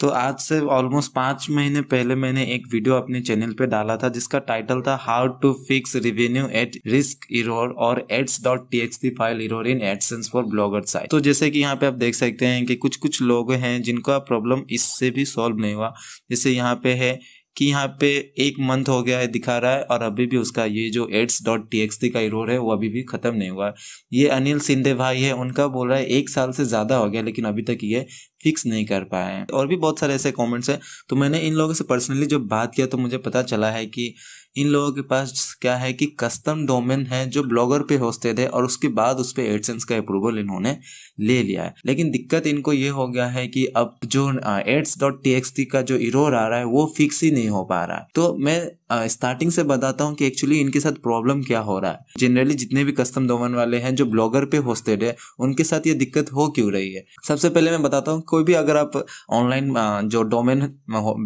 तो आज से ऑलमोस्ट पाँच महीने पहले मैंने एक वीडियो अपने चैनल पे डाला था जिसका टाइटल था how to fix revenue at risk error और ads dot T X file error in AdSense for Blogger site तो जैसे कि यहाँ पे आप देख सकते हैं कि कुछ कुछ लोग हैं जिनका प्रॉब्लम इससे भी सॉल्व नहीं हुआ जैसे यहाँ पे है कि यहाँ पे एक मंथ हो गया है दिखा रहा है और अभी भी उसका ये जो एड्स डॉट टी एक्स का इरोर है वो अभी भी ख़त्म नहीं हुआ है ये अनिल सिंधे भाई है उनका बोल रहा है एक साल से ज़्यादा हो गया लेकिन अभी तक ये फिक्स नहीं कर पाए हैं और भी बहुत सारे ऐसे कमेंट्स हैं तो मैंने इन लोगों से पर्सनली जब बात किया तो मुझे पता चला है कि इन लोगों के पास क्या है कि कस्टम डोमेन है जो ब्लॉगर पे होस्टेड है और उसके बाद उस पर एडसेंस का अप्रूवल इन्होंने ले लिया है लेकिन दिक्कत इनको ये हो गया है कि अब जो एड्स डॉट टी का जो इरोर आ रहा है वो फिक्स ही नहीं हो पा रहा है तो मैं स्टार्टिंग से बताता हूँ कि एक्चुअली इनके साथ प्रॉब्लम क्या हो रहा है जनरली जितने भी कस्टम डोमेन वाले हैं जो ब्लॉगर पे होस्टेड है उनके साथ ये दिक्कत हो क्यों रही है सबसे पहले मैं बताता हूँ कोई भी अगर आप ऑनलाइन जो डोमेन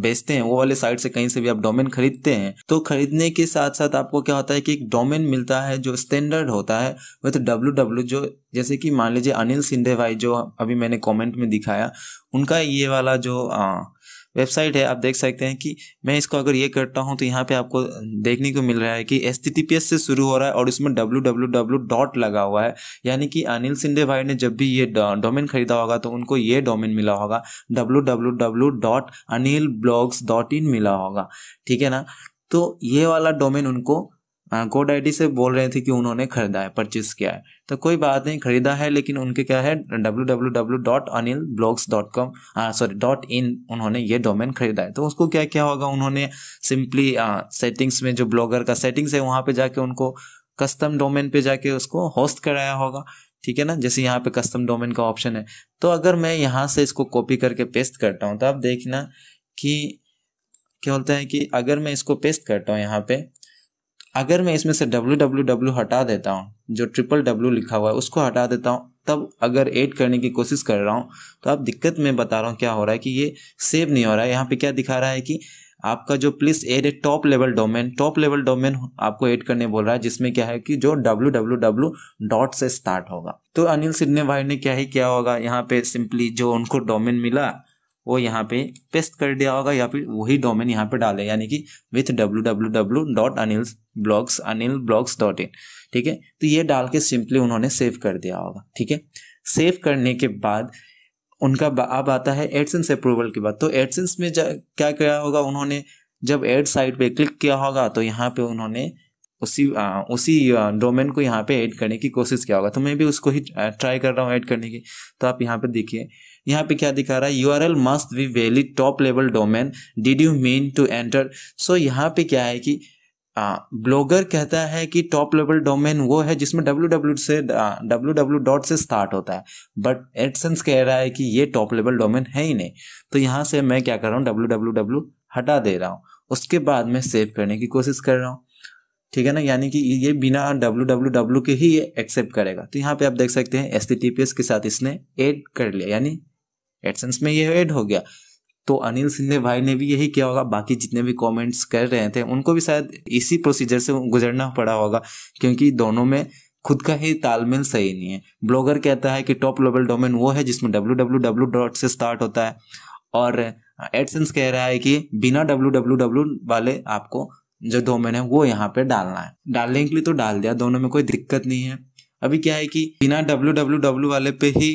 बेचते हैं वो वाले साइट से कहीं से भी आप डोमेन खरीदते हैं तो खरीदने के साथ साथ आपको क्या होता है कि एक डोमेन मिलता है जो स्टैंडर्ड होता है विथ तो डब्ल्यू डब्ल्यू जो जैसे कि मान लीजिए अनिल सिंधे भाई जो अभी मैंने कमेंट में दिखाया उनका ये वाला जो आ, वेबसाइट है आप देख सकते हैं कि मैं इसको अगर ये करता हूँ तो यहाँ पे आपको देखने को मिल रहा है कि एस से शुरू हो रहा है और इसमें डब्ल्यू डॉट लगा हुआ है यानी कि अनिल सिंधे भाई ने जब भी ये डोमेन खरीदा होगा तो उनको ये डोमेन मिला होगा डब्ल्यू मिला होगा ठीक है ना तो ये वाला डोमेन उनको गो हाँ, डैडी से बोल रहे थे कि उन्होंने खरीदा है परचेस किया है तो कोई बात नहीं खरीदा है लेकिन उनके क्या है W W W dot Anil blogs dot com sorry dot in उन्होंने ये डोमेन खरीदा है तो उसको क्या क्या होगा उन्होंने सिंपली सेटिंग्स हाँ, में जो ब्लॉगर का सेटिंग्स है वहाँ पे जाके उनको कस्टम डोमेन पे जाके उसको होस्ट कराया होगा ठीक है ना जैसे यहाँ पे कस्टम डोमेन का ऑप्शन है तो अगर मैं यहाँ से इसको कॉपी करके पेस्ट करता हूँ तो आप देखना कि क्या बोलते हैं कि अगर मैं इसको पेस्ट करता हूँ यहाँ पे अगर मैं इसमें से डब्ल्यू डब्ल्यू डब्ल्यू हटा देता हूँ जो ट्रिपल डब्ल्यू लिखा हुआ है उसको हटा देता हूँ तब अगर ऐड करने की कोशिश कर रहा हूँ तो आप दिक्कत में बता रहा हूँ क्या हो रहा है कि ये सेव नहीं हो रहा है यहाँ पे क्या दिखा रहा है कि आपका जो प्लीज एड है top level domain top level domain आपको ऐड करने बोल रहा है जिसमें क्या है कि जो डब्ल्यू डब्ल्यू डब्ल्यू डॉट से स्टार्ट होगा तो अनिल सिद्धने भाई ने क्या ही क्या होगा यहाँ पे सिंपली जो उनको डोमेन मिला वो यहाँ पे पेस्ट कर दिया होगा या फिर वही डोमेन यहाँ पे डाले यानी कि with W W W dot Anil blogs Anil blogs dot in ठीक है तो ये डाल के सिंपली उन्होंने सेव कर दिया होगा ठीक है सेव करने के बाद उनका अब आता है एडसेंस अप्रूवल के बाद तो एडसेंस में क्या किया होगा उन्होंने जब एड साइट पे क्लिक किया होगा तो यहाँ पे उन्होंने उसी आ, उसी डोमेन को यहाँ पे ऐड करने की कोशिश किया होगा तो मैं भी उसको ही ट्राई कर रहा हूँ ऐड करने की तो आप यहाँ पे देखिए यहाँ पे क्या दिखा रहा है U R L must be valid top level domain did you mean to enter so यहाँ पे क्या है कि आ, ब्लॉगर कहता है कि टॉप लेवल डोमेन वो है जिसमें डब्ल्यू डब्ल्यू से डब्ल्यू डब्ल्यू डॉट से स्टार्ट होता है बट एडसेंस कह रहा है कि ये टॉप लेवल डोमेन है ही नहीं तो यहाँ से मैं क्या कर रहा हूँ डब्ल्यू डब्ल्यू डब्ल्यू हटा दे रहा हूँ उसके बाद मैं सेव करने की कोशिश कर रहा हूँ ठीक है ना यानी कि ये बिना डब्ल्यू डब्ल्यू डब्ल्यू के ही ये एक्सेप्ट करेगा तो यहाँ पे आप देख सकते हैं एस के साथ इसने ऐड कर लिया यानी एडसेंस में ये ऐड हो गया तो अनिल सिंधे भाई ने भी यही किया होगा बाकी जितने भी कमेंट्स कर रहे थे उनको भी शायद इसी प्रोसीजर से गुजरना पड़ा होगा क्योंकि दोनों में खुद का ही तालमेल सही नहीं है ब्लॉगर कहता है कि टॉप लेवल डोमेन वो है जिसमें डब्ल्यू डब्ल्यू डब्ल्यू डॉट से स्टार्ट होता है और एडसेंस कह रहा है कि बिना डब्ल्यू डब्ल्यू डब्ल्यू वाले आपको जो डोमेन है वो यहाँ पे डालना है डालने के लिए तो डाल दिया दोनों में कोई दिक्कत नहीं है अभी क्या है कि बिना डब्ल्यू डब्ल्यू डब्ल्यू वाले पे ही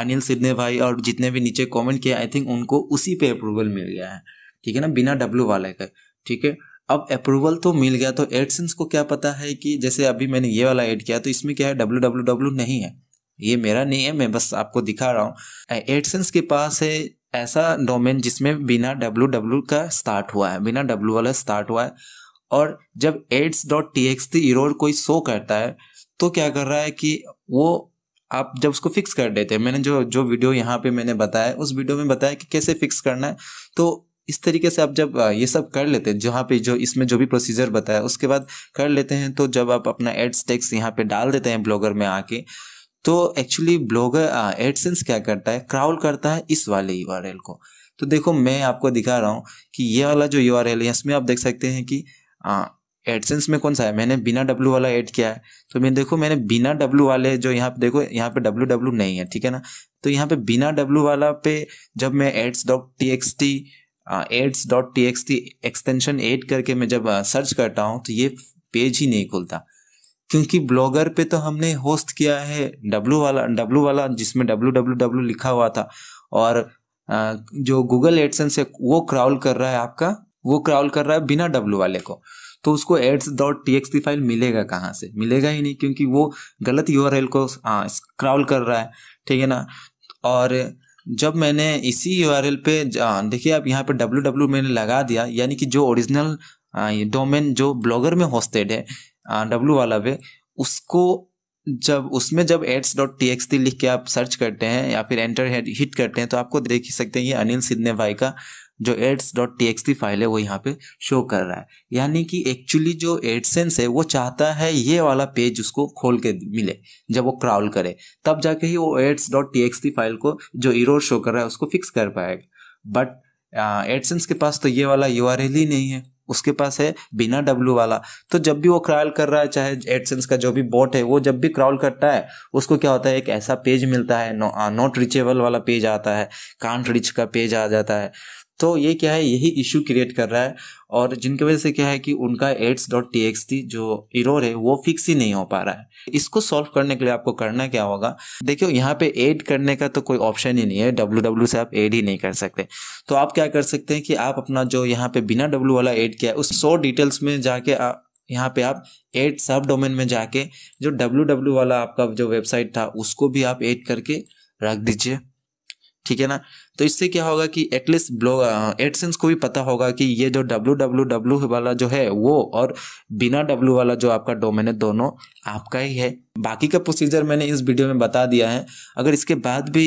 अनिल सिद्धे भाई और जितने भी नीचे कमेंट किया आई थिंक उनको उसी पे अप्रूवल मिल गया है ठीक है ना बिना डब्ल्यू वाले का ठीक है अब अप्रूवल तो मिल गया तो एडसेंस को क्या पता है कि जैसे अभी मैंने ये वाला ऐड किया तो इसमें क्या है डब्ल्यू डब्ल्यू डब्ल्यू नहीं है ये मेरा नहीं है मैं बस आपको दिखा रहा हूँ एडसेंस के पास है ऐसा डोमेन जिसमें बिना डब्ल्यू डब्ल्यू का स्टार्ट हुआ है बिना डब्ल्यू वाला स्टार्ट हुआ है और जब एड्स डॉट टी एक्स कोई शो करता है तो क्या कर रहा है कि वो आप जब उसको फिक्स कर देते हैं मैंने जो जो वीडियो यहाँ पे मैंने बताया उस वीडियो में बताया कि कैसे फिक्स करना है तो इस तरीके से आप जब ये सब कर लेते हैं जहाँ पे जो इसमें जो भी प्रोसीजर बताया उसके बाद कर लेते हैं तो जब आप अपना एड्स टेक्स यहाँ पे डाल देते हैं ब्लॉगर में आके तो एक्चुअली ब्लॉगर एडसेंस क्या करता है क्राउल करता है इस वाले यू को तो देखो मैं आपको दिखा रहा हूँ कि ये वाला जो यू है इसमें आप देख सकते हैं कि एडसेंस में कौन सा है मैंने बिना डब्लू वाला ऐड किया है तो मैं देखो मैंने बिना डब्लू वाले जो यहाँ पे देखो यहाँ पे डब्लू डब्लू नहीं है ठीक है ना तो यहाँ पे बिना डब्लू वाला पे जब मैं ads dot T X T ads dot T X T extension add करके मैं जब सर्च करता हूँ तो ये पेज ही नहीं खुलता क्योंकि ब्लॉगर पे तो हमने होस्ट किया है डब्लू वाला डब्लू वाला जिसमें डब्लू डब्लू डब्लू लिखा हुआ था और जो गूगल एडसेंस है वो क्राउल कर रहा है आपका वो क्राउल कर रहा है बिना डब्लू वाले को तो उसको एड्स डॉट टी फाइल मिलेगा कहाँ से मिलेगा ही नहीं क्योंकि वो गलत यू को स्क्रॉल कर रहा है ठीक है ना और जब मैंने इसी यू आर पे देखिए आप यहाँ पे डब्ल्यू डब्ल्यू मैंने लगा दिया यानी कि जो ओरिजिनल डोमेन जो ब्लॉगर में होस्टेड है डब्ल्यू वाला पे उसको जब उसमें जब एड्स डॉट टी एक्स लिख के आप सर्च करते हैं या फिर एंटर हिट करते हैं तो आपको देख ही सकते हैं ये अनिल सिद्ने भाई का जो एड्स डॉट टी फाइल है वो यहाँ पे शो कर रहा है यानी कि एक्चुअली जो एडसेंस है वो चाहता है ये वाला पेज उसको खोल के मिले जब वो क्राउल करे तब जाके ही वो एड्स डॉट टी फाइल को जो इरोर शो कर रहा है उसको फिक्स कर पाएगा बट एडसेंस के पास तो ये वाला यू ही नहीं है उसके पास है बिना डब्ल्यू वाला तो जब भी वो क्राउल कर रहा है चाहे एडसेंस का जो भी बॉट है वो जब भी क्राउल करता है उसको क्या होता है एक ऐसा पेज मिलता है नॉट नो, रिचेबल वाला पेज आता है कांट रिच का पेज आ जाता है तो ये क्या है यही इश्यू क्रिएट कर रहा है और जिनकी वजह से क्या है कि उनका ads dot T X T जो इरोर है वो फिक्स ही नहीं हो पा रहा है इसको सॉल्व करने के लिए आपको करना क्या होगा देखियो यहाँ पे एड करने का तो कोई ऑप्शन ही नहीं है डब्ल्यू डब्ल्यू से आप एड ही नहीं कर सकते तो आप क्या कर सकते हैं कि आप अपना जो यहाँ पे बिना डब्ल्यू वाला एड किया है उस सो डिटेल्स में जाके आप यहाँ पे आप एड सब डोमेन में जाके जो डब्ल्यू डब्ल्यू वाला आपका जो वेबसाइट था उसको भी आप एड करके रख दीजिए ठीक है ना तो इससे क्या होगा कि एटलीस्ट ब्लॉग एडसेंस को भी पता होगा कि ये जो डब्ल्यू डब्ल्यू डब्ल्यू वाला जो है वो और बिना डब्ल्यू वाला जो आपका डोमेन है दोनों आपका ही है बाकी का प्रोसीजर मैंने इस वीडियो में बता दिया है अगर इसके बाद भी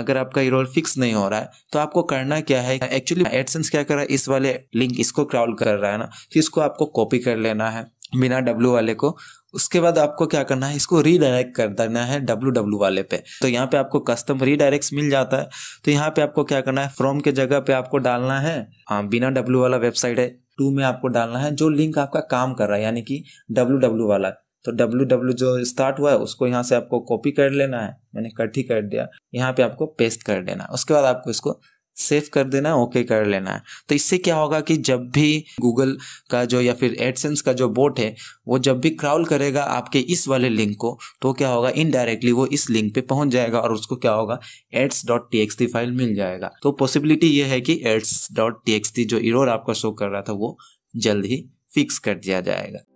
अगर आपका रोल फिक्स नहीं हो रहा है तो आपको करना क्या है एक्चुअली एडसेंस क्या कर रहा है इस वाले लिंक इसको क्राउल कर रहा है ना तो इसको आपको कॉपी कर लेना है बिना डब्ल्यू वाले को उसके बाद आपको क्या करना है इसको रीडायरेक्ट कर देना है डब्लू डब्लू वाले पे तो यहाँ पे आपको कस्टम रीडायरेक्ट मिल जाता है तो यहाँ पे आपको क्या करना है फ्रॉम के जगह पे आपको डालना है हाँ बिना डब्लू वाला वेबसाइट है टू में आपको डालना है जो लिंक आपका काम कर रहा है यानी कि डब्लू डब्लू वाला तो डब्लू डब्लू जो स्टार्ट हुआ है उसको यहाँ से आपको कॉपी कर लेना है मैंने कट ही कर दिया यहाँ पे आपको पेस्ट कर देना उसके बाद आपको इसको सेव कर देना ओके कर लेना है तो इससे क्या होगा कि जब भी गूगल का जो या फिर एडसेंस का जो बोट है वो जब भी क्राउल करेगा आपके इस वाले लिंक को तो क्या होगा इनडायरेक्टली वो इस लिंक पे पहुंच जाएगा और उसको क्या होगा एड्स डॉट टी फाइल मिल जाएगा तो पॉसिबिलिटी ये है कि एड्स डॉट टी जो इरोर आपका शो कर रहा था वो जल्द ही फिक्स कर दिया जाएगा